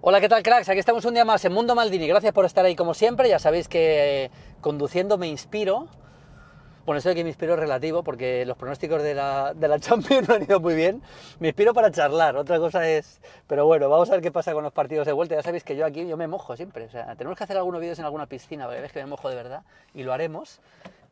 Hola, ¿qué tal cracks? Aquí estamos un día más en Mundo Maldini. Gracias por estar ahí como siempre. Ya sabéis que conduciendo me inspiro. Bueno, eso de que me inspiro relativo porque los pronósticos de la, de la Champions no han ido muy bien. Me inspiro para charlar, otra cosa es... Pero bueno, vamos a ver qué pasa con los partidos de vuelta. Ya sabéis que yo aquí yo me mojo siempre. tenemos que hacer algunos vídeos en alguna piscina, porque ves que me mojo de verdad. Y lo haremos.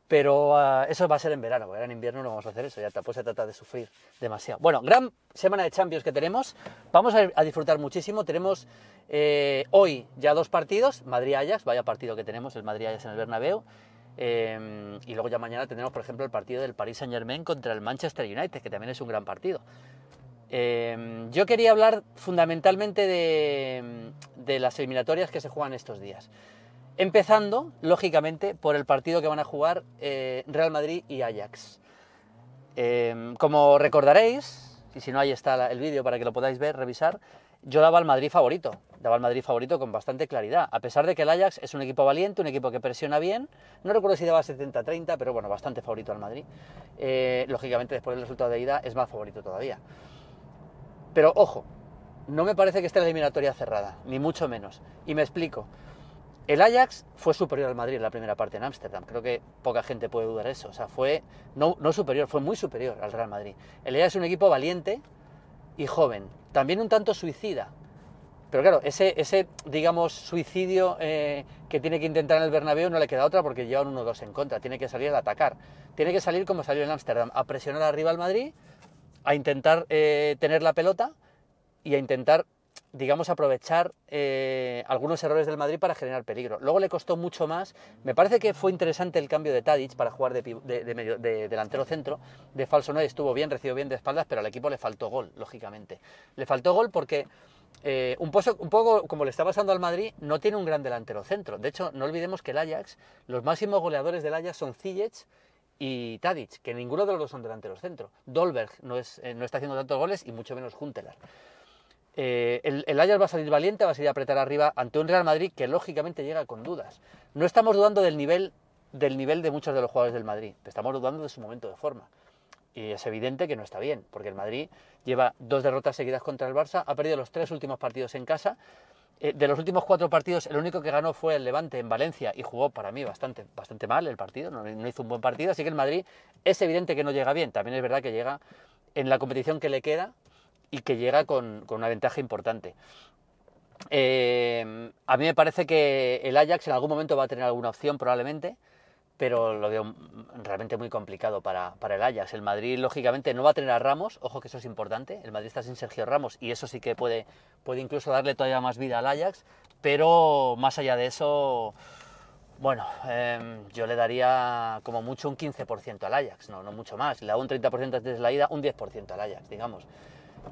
Pero ah, eso va a ser en verano, porque en invierno no vamos a hacer eso, ya tampoco pues se trata de sufrir demasiado. Bueno, gran semana de Champions que tenemos, vamos a, disfrutar muchísimo. Tenemos eh, hoy ya dos partidos, Madrid-Ajax, vaya partido que tenemos, el Madrid-Ajax en el Bernabéu. Em, y luego ya mañana tendremos, por ejemplo, el partido del Paris Saint-Germain contra el Manchester United, que también es un gran partido. Em, yo quería hablar fundamentalmente de las eliminatorias que se juegan estos días. Empezando, lógicamente, por el partido que van a jugar eh, Real Madrid y Ajax. Em, como recordaréis, y si no, ahí está el vídeo para que lo podáis ver, revisar, yo daba al Madrid favorito, daba al Madrid favorito con bastante claridad, a pesar de que el Ajax es un equipo valiente, un equipo que presiona bien, no recuerdo si daba 70-30, pero bueno, bastante favorito al Madrid. Eh, lógicamente, después del resultado de ida es más favorito todavía. Pero ojo, no me parece que esté la eliminatoria cerrada, ni mucho menos. Y me explico. El Ajax fue superior al Madrid en la primera parte en Ámsterdam, creo que poca gente puede dudar eso, o sea, fue no, superior, fue muy superior al Real Madrid. El Ajax es un equipo valiente y joven, también un tanto suicida, pero claro, ese, ese digamos, suicidio eh, que tiene que intentar en el Bernabéu no le queda otra porque llevan 1-2 en contra, tiene que salir a atacar, tiene que salir como salió en Ámsterdam, a presionar arriba al Madrid, a intentar eh, tener la pelota y a intentar digamos, aprovechar eh, algunos errores del Madrid para generar peligro. Luego le costó mucho más. Me parece que fue interesante el cambio de Tadic para jugar de, delantero centro. De falso 9 estuvo bien, recibió bien de espaldas, pero al equipo le faltó gol, lógicamente. Le faltó gol porque eh, un, poco como le está pasando al Madrid, no tiene un gran delantero centro. De hecho, no olvidemos que el Ajax, los máximos goleadores del Ajax son Ziyech y Tadic, que ninguno de los dos son delanteros centro. Dolberg no, eh, no está haciendo tantos goles y mucho menos Juntelar. Eh, el, el, va a salir valiente, va a salir a apretar arriba ante un Real Madrid que lógicamente llega con dudas. No estamos dudando del nivel, del nivel de muchos de los jugadores del Madrid, estamos dudando de su momento de forma. Y es evidente que no está bien, porque el Madrid lleva dos derrotas seguidas contra el Barça, ha perdido los tres últimos partidos en casa. Eh, de los últimos cuatro partidos, el único que ganó fue el Levante en Valencia y jugó para mí bastante, bastante mal el partido, no hizo un buen partido, así que el Madrid es evidente que no llega bien. También es verdad que llega en la competición que le queda, y que llega con, una ventaja importante. Eh, a mí me parece que el Ajax en algún momento va a tener alguna opción probablemente, pero lo veo realmente muy complicado para, el Ajax. El Madrid, lógicamente, no va a tener a Ramos, ojo que eso es importante, el Madrid está sin Sergio Ramos y eso sí que puede, puede incluso darle todavía más vida al Ajax, pero más allá de eso, bueno, em, yo le daría como mucho un 15% al Ajax, no, no mucho más, le da un 30% desde la ida, un 10% al Ajax, digamos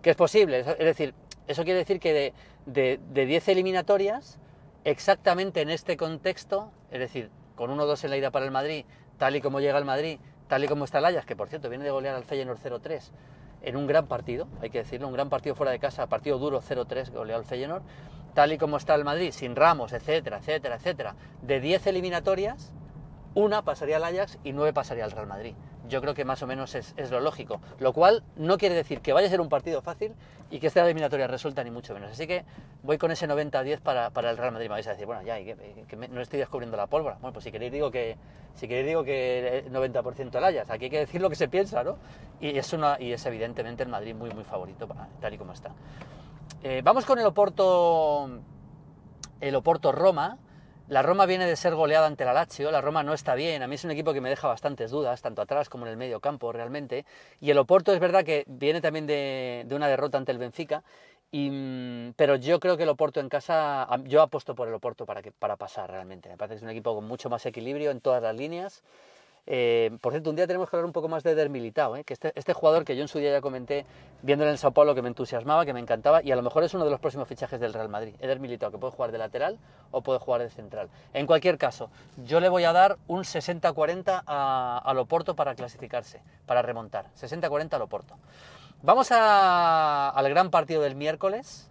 que es posible. Es decir, eso quiere decir que de, de, 10 eliminatorias, exactamente en este contexto, es decir, con 1-2 en la ida para el Madrid, tal y como llega el Madrid, tal y como está el Ajax, que por cierto viene de golear al Feyenoord 0-3 en un gran partido, hay que decirlo, un gran partido fuera de casa, partido duro 0-3, goleado al Feyenoord, tal y como está el Madrid, sin Ramos, etcétera, etcétera, etcétera, de 10 eliminatorias, una pasaría al Ajax y nueve pasaría al Real Madrid yo creo que más o menos es, lo lógico. Lo cual no quiere decir que vaya a ser un partido fácil y que esta eliminatoria resulta ni mucho menos. Así que voy con ese 90-10 para, para, el Real Madrid. Me vais a decir, bueno, ya, que, que no estoy descubriendo la pólvora. Bueno, pues si queréis digo que, si queréis digo que el 90% el hayas, Aquí hay que decir lo que se piensa, ¿no? Y es, una, y es evidentemente el Madrid muy, muy favorito, tal y como está. Eh, vamos con el Oporto, el Oporto Roma. La Roma viene de ser goleada ante la Lazio, la Roma no está bien, a mí es un equipo que me deja bastantes dudas, tanto atrás como en el medio campo realmente, y el Oporto es verdad que viene también de, una derrota ante el Benfica, mm, pero yo creo que el Oporto en casa, yo apuesto por el Oporto para, para pasar realmente, me parece que es un equipo con mucho más equilibrio en todas las líneas, eh, por cierto, un día tenemos que hablar un poco más de Eder Militao, ¿eh? que este, este, jugador que yo en su día ya comenté, viéndole en el Sao Paulo, que me entusiasmaba, que me encantaba, y a lo mejor es uno de los próximos fichajes del Real Madrid. Eder ¿Eh, Militao, que puede jugar de lateral o puede jugar de central. En cualquier caso, yo le voy a dar un 60-40 a, Loporto para clasificarse, para remontar. 60-40 a Loporto. Vamos a, al gran partido del miércoles,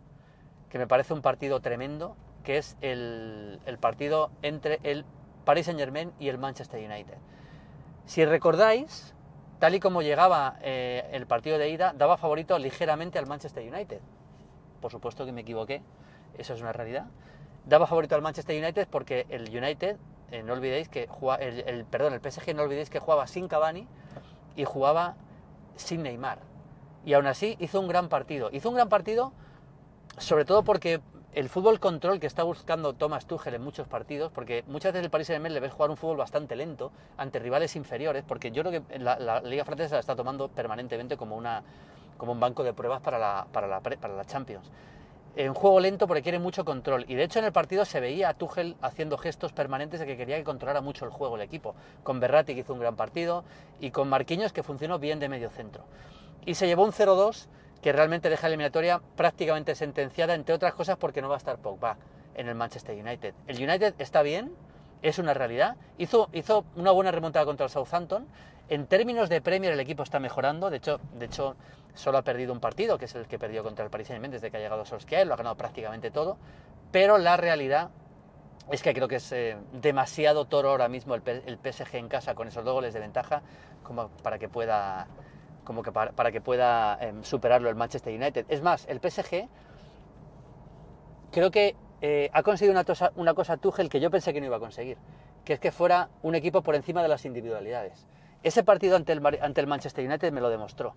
que me parece un partido tremendo, que es el, el partido entre el Paris Saint Germain y el Manchester United. Si recordáis, tal y como llegaba eh, el partido de ida, daba favorito ligeramente al Manchester United. Por supuesto que me equivoqué, eso es una realidad. Daba favorito al Manchester United porque el United, eh, no olvidéis que el, perdón, el PSG no olvidéis que jugaba sin Cavani y jugaba sin Neymar. Y aún así hizo un gran partido. Hizo un gran partido sobre todo porque el fútbol control que está buscando Thomas Tuchel en muchos partidos, porque muchas veces el Paris Saint-Germain le ves jugar un fútbol bastante lento ante rivales inferiores, porque yo creo que la, Liga Francesa la está tomando permanentemente como, una, como un banco de pruebas para la, Champions. Un juego lento porque quiere mucho control. Y de hecho en el partido se veía a Tuchel haciendo gestos permanentes de que quería que controlara mucho el juego el equipo. Con Berratti que hizo un gran partido y con Marquinhos que funcionó bien de medio centro. Y se llevó un 0-2 que realmente deja la eliminatoria prácticamente sentenciada, entre otras cosas porque no va a estar Pogba en el Manchester United. El United está bien, es una realidad, hizo, hizo una buena remontada contra el Southampton, en términos de Premier el equipo está mejorando, de hecho, de hecho solo ha perdido un partido, que es el que perdió contra el Paris Saint-Germain desde que ha llegado Solskjaer, lo ha ganado prácticamente todo, pero la realidad es que creo que es eh, demasiado toro ahora mismo el, el PSG en casa con esos dos goles de ventaja como para que pueda como que para, para que pueda em, superarlo el Manchester United. Es más, el PSG creo que eh, ha conseguido una, cosa Tuchel que yo pensé que no iba a conseguir, que es que fuera un equipo por encima de las individualidades. Ese partido ante el, ante el Manchester United me lo demostró.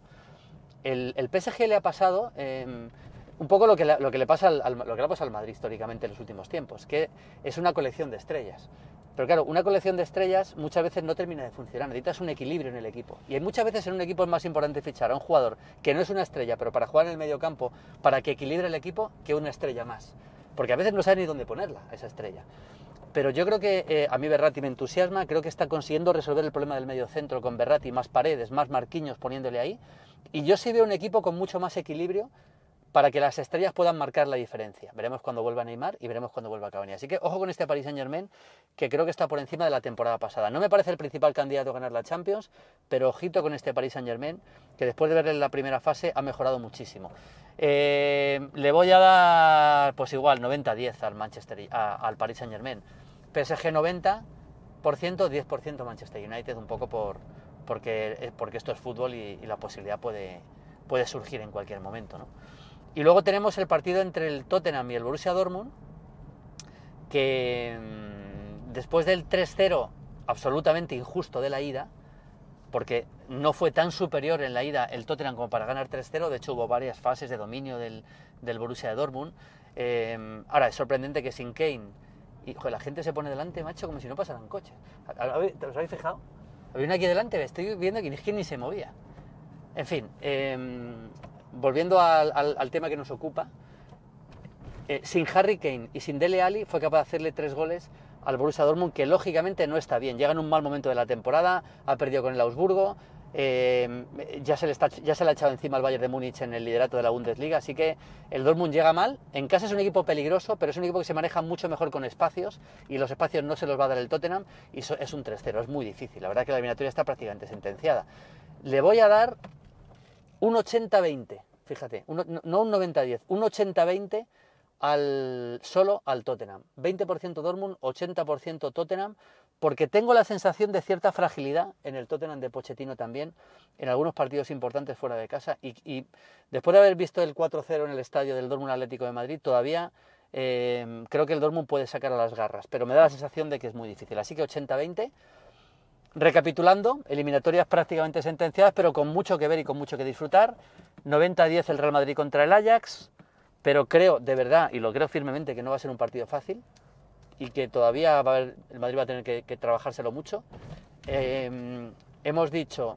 El, PSG le ha pasado em, un poco lo que, le, lo que pasa al, que le al Madrid históricamente en los últimos tiempos, que es una colección de estrellas. Pero claro, una colección de estrellas muchas veces no termina de funcionar, necesitas un equilibrio en el equipo. Y hay muchas veces en un equipo es más importante fichar a un jugador que no es una estrella, pero para jugar en el medio campo, para que equilibre el equipo, que una estrella más. Porque a veces no sabes ni dónde ponerla, esa estrella. Pero yo creo que eh, a mí Berratti me entusiasma, creo que está consiguiendo resolver el problema del medio centro con Berratti, más paredes, más marquiños poniéndole ahí. Y yo sí veo un equipo con mucho más equilibrio para que las estrellas puedan marcar la diferencia. Veremos cuando vuelva Neymar y veremos cuando vuelva Cavani. Así que ojo con este Paris Saint Germain, que creo que está por encima de la temporada pasada. No me parece el principal candidato a ganar la Champions, pero ojito con este Paris Saint Germain, que después de verle en la primera fase ha mejorado muchísimo. Eh, le voy a dar, pues igual, 90-10 al Manchester, al Paris Saint Germain. PSG 90%, 10% Manchester United, un poco por, porque, eh, porque esto es fútbol y, la posibilidad puede, puede surgir en cualquier momento, ¿no? Y luego tenemos el partido entre el Tottenham y el Borussia Dortmund, que mm, después del 3-0 absolutamente injusto de la ida, porque no fue tan superior en la ida el Tottenham como para ganar 3-0, de hecho hubo varias fases de dominio del, Borussia Dortmund. Eh, ahora, es sorprendente que sin Kane, y, joder, la gente se pone delante, macho, como si no pasaran coches. los habéis fijado? Había uno aquí delante, estoy viendo que ni, es que ni se movía. En fin, em, volviendo al, tema que nos ocupa, eh, sin Harry Kane y sin Dele Ali fue capaz de hacerle tres goles al Borussia Dortmund, que lógicamente no está bien. Llega en un mal momento de la temporada, ha perdido con el Augsburgo, eh, ya, se le ha echado encima al Bayern de Múnich en el liderato de la Bundesliga, así que el Dortmund llega mal. En casa es un equipo peligroso, pero es un equipo que se maneja mucho mejor con espacios y los espacios no se los va a dar el Tottenham y es un 3-0, es muy difícil. La verdad que la eliminatoria está prácticamente sentenciada. Le voy a dar un 80-20 fíjate, no un 90-10, un 80-20 al, solo al Tottenham. 20% Dortmund, 80% Tottenham, porque tengo la sensación de cierta fragilidad en el Tottenham de Pochettino también, en algunos partidos importantes fuera de casa. Y, después de haber visto el 4-0 en el estadio del Dortmund Atlético de Madrid, todavía eh, creo que el Dortmund puede sacar a las garras, pero me da la sensación de que es muy difícil. Así que 80-20 Recapitulando, eliminatorias prácticamente sentenciadas, pero con mucho que ver y con mucho que disfrutar. 90-10 el Real Madrid contra el Ajax, pero creo de verdad, y lo creo firmemente, que no va a ser un partido fácil y que todavía el Madrid va a tener que, trabajárselo mucho. Eh, hemos dicho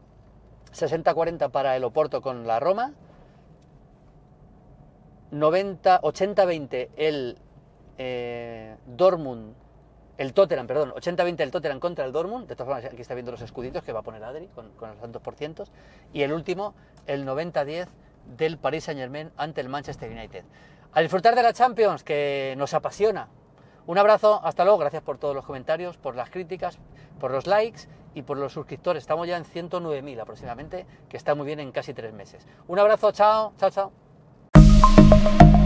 60-40 para el Oporto con la Roma, 90-80-20 el eh, Dortmund el Tottenham, perdón, 80-20 el Tottenham contra el Dortmund, de todas formas aquí está viendo los escuditos que va a poner Adri con, los tantos por cientos, y el último, el 90-10 del Paris Saint Germain ante el Manchester United. A disfrutar de la Champions, que nos apasiona. Un abrazo, hasta luego, gracias por todos los comentarios, por las críticas, por los likes y por los suscriptores. Estamos ya en 109.000 aproximadamente, que está muy bien en casi tres meses. Un abrazo, chao, chao, chao.